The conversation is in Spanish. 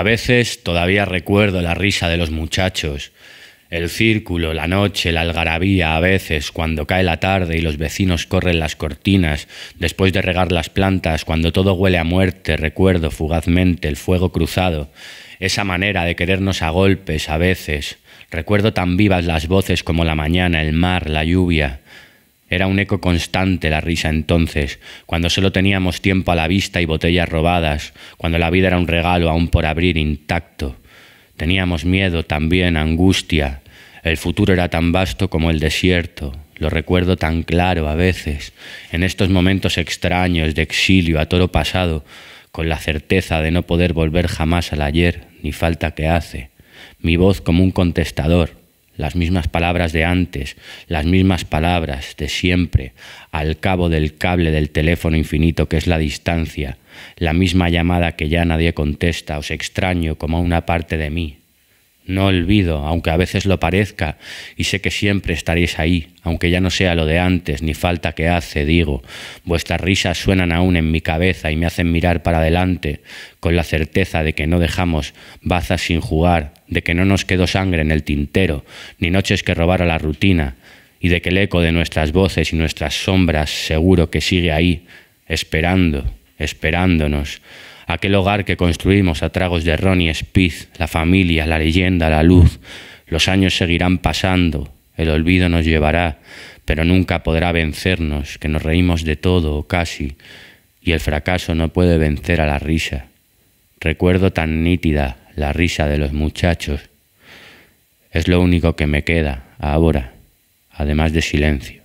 A veces todavía recuerdo la risa de los muchachos, el círculo, la noche, la algarabía, a veces, cuando cae la tarde y los vecinos corren las cortinas, después de regar las plantas, cuando todo huele a muerte, recuerdo fugazmente el fuego cruzado, esa manera de querernos a golpes, a veces, recuerdo tan vivas las voces como la mañana, el mar, la lluvia, era un eco constante la risa entonces, cuando solo teníamos tiempo a la vista y botellas robadas, cuando la vida era un regalo aún por abrir intacto. Teníamos miedo también, angustia. El futuro era tan vasto como el desierto. Lo recuerdo tan claro a veces, en estos momentos extraños de exilio a toro pasado, con la certeza de no poder volver jamás al ayer, ni falta que hace. Mi voz como un contestador, las mismas palabras de antes, las mismas palabras de siempre, al cabo del cable del teléfono infinito que es la distancia, la misma llamada que ya nadie contesta, os extraño como a una parte de mí, no olvido, aunque a veces lo parezca, y sé que siempre estaréis ahí, aunque ya no sea lo de antes, ni falta que hace, digo. Vuestras risas suenan aún en mi cabeza y me hacen mirar para adelante, con la certeza de que no dejamos bazas sin jugar, de que no nos quedó sangre en el tintero, ni noches que robar a la rutina, y de que el eco de nuestras voces y nuestras sombras seguro que sigue ahí, esperando, esperándonos aquel hogar que construimos a tragos de Ronnie y la familia, la leyenda, la luz. Los años seguirán pasando, el olvido nos llevará, pero nunca podrá vencernos, que nos reímos de todo, casi, y el fracaso no puede vencer a la risa. Recuerdo tan nítida la risa de los muchachos. Es lo único que me queda ahora, además de silencio.